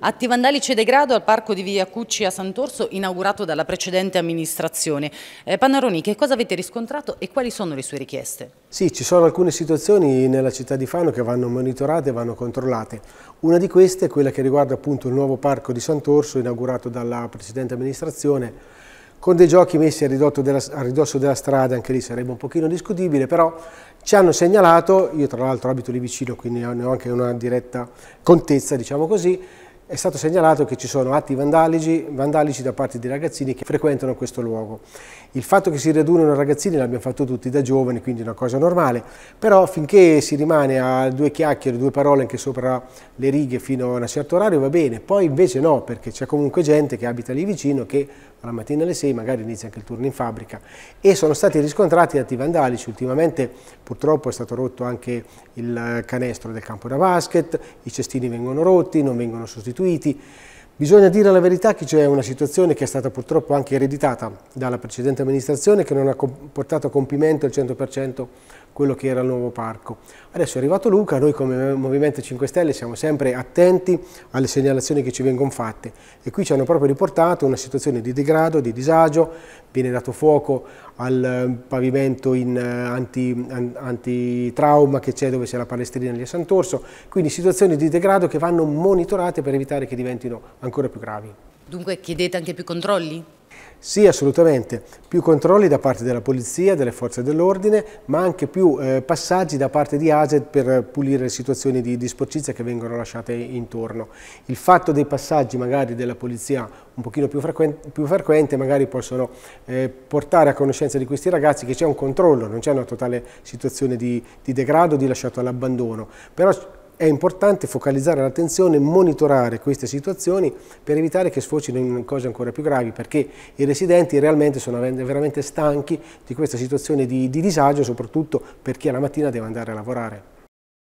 Atti vandalici e degrado al parco di via Cucci a Sant'Orso inaugurato dalla precedente amministrazione. Eh, Pannaroni, che cosa avete riscontrato e quali sono le sue richieste? Sì, ci sono alcune situazioni nella città di Fano che vanno monitorate e vanno controllate. Una di queste è quella che riguarda appunto il nuovo parco di Sant'Orso inaugurato dalla precedente amministrazione con dei giochi messi a ridosso, della, a ridosso della strada, anche lì sarebbe un pochino discutibile, però ci hanno segnalato, io tra l'altro abito lì vicino, quindi ne ho anche una diretta contezza, diciamo così, è stato segnalato che ci sono atti vandalici, vandalici, da parte di ragazzini che frequentano questo luogo. Il fatto che si radunano ragazzini l'abbiamo fatto tutti da giovani, quindi è una cosa normale, però finché si rimane a due chiacchiere, due parole anche sopra le righe fino a un certo orario va bene, poi invece no, perché c'è comunque gente che abita lì vicino che alla mattina alle 6, magari inizia anche il turno in fabbrica e sono stati riscontrati atti vandalici, ultimamente purtroppo è stato rotto anche il canestro del campo da basket, i cestini vengono rotti, non vengono sostituiti, Bisogna dire la verità che c'è una situazione che è stata purtroppo anche ereditata dalla precedente amministrazione che non ha portato a compimento il 100% quello che era il nuovo parco. Adesso è arrivato Luca, noi come Movimento 5 Stelle siamo sempre attenti alle segnalazioni che ci vengono fatte e qui ci hanno proprio riportato una situazione di degrado, di disagio, viene dato fuoco al eh, pavimento in eh, anti, antitrauma che c'è dove c'è la palestrina lì a Sant'Orso, quindi situazioni di degrado che vanno monitorate per evitare che diventino ancora più gravi. Dunque chiedete anche più controlli? Sì, assolutamente. Più controlli da parte della polizia, delle forze dell'ordine, ma anche più eh, passaggi da parte di ASED per pulire le situazioni di, di sporcizia che vengono lasciate intorno. Il fatto dei passaggi magari della polizia un pochino più frequente, più frequente magari possono eh, portare a conoscenza di questi ragazzi che c'è un controllo, non c'è una totale situazione di, di degrado, di lasciato all'abbandono. Però è importante focalizzare l'attenzione, monitorare queste situazioni per evitare che sfocino in cose ancora più gravi, perché i residenti realmente sono veramente stanchi di questa situazione di, di disagio, soprattutto per chi alla mattina deve andare a lavorare.